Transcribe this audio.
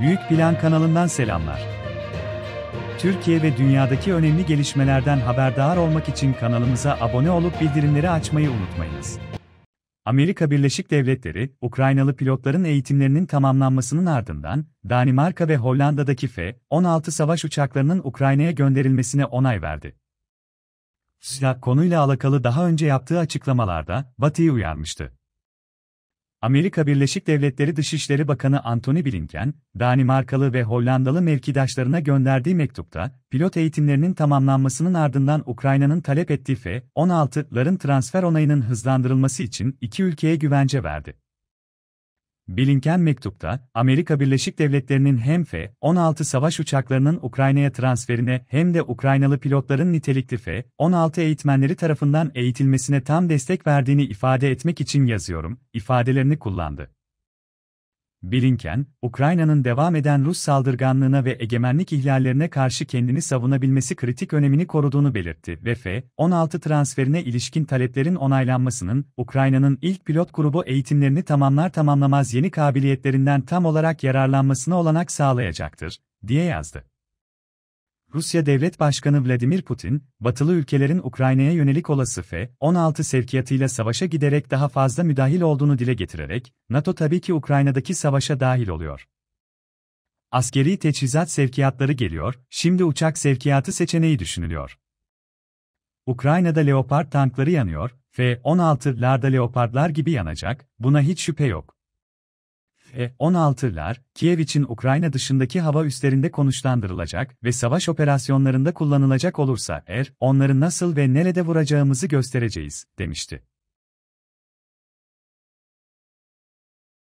Büyük Plan kanalından selamlar. Türkiye ve dünyadaki önemli gelişmelerden haberdar olmak için kanalımıza abone olup bildirimleri açmayı unutmayınız. Amerika Birleşik Devletleri, Ukraynalı pilotların eğitimlerinin tamamlanmasının ardından, Danimarka ve Hollanda'daki F-16 savaş uçaklarının Ukrayna'ya gönderilmesine onay verdi. Silah konuyla alakalı daha önce yaptığı açıklamalarda, Batı'yı uyarmıştı. Amerika Birleşik Devletleri Dışişleri Bakanı Antony Blinken, Danimarkalı ve Hollandalı mevkidaşlarına gönderdiği mektupta, pilot eğitimlerinin tamamlanmasının ardından Ukrayna'nın talep ettiği F-16'ların transfer onayının hızlandırılması için iki ülkeye güvence verdi. Blinken mektupta, Amerika Birleşik Devletleri'nin hem F-16 savaş uçaklarının Ukrayna'ya transferine hem de Ukraynalı pilotların nitelikli F-16 eğitmenleri tarafından eğitilmesine tam destek verdiğini ifade etmek için yazıyorum, ifadelerini kullandı. Blinken, Ukrayna'nın devam eden Rus saldırganlığına ve egemenlik ihlallerine karşı kendini savunabilmesi kritik önemini koruduğunu belirtti ve F-16 transferine ilişkin taleplerin onaylanmasının, Ukrayna'nın ilk pilot grubu eğitimlerini tamamlar tamamlamaz yeni kabiliyetlerinden tam olarak yararlanmasına olanak sağlayacaktır, diye yazdı. Rusya Devlet Başkanı Vladimir Putin, batılı ülkelerin Ukrayna'ya yönelik olası F-16 sevkiyatıyla savaşa giderek daha fazla müdahil olduğunu dile getirerek, NATO tabii ki Ukrayna'daki savaşa dahil oluyor. Askeri teçhizat sevkiyatları geliyor, şimdi uçak sevkiyatı seçeneği düşünülüyor. Ukrayna'da Leopard tankları yanıyor, F-16'larda Leopardlar gibi yanacak, buna hiç şüphe yok. F-16'lar, e, Kiev için Ukrayna dışındaki hava üslerinde konuşlandırılacak ve savaş operasyonlarında kullanılacak olursa eğer onları nasıl ve nerede vuracağımızı göstereceğiz, demişti.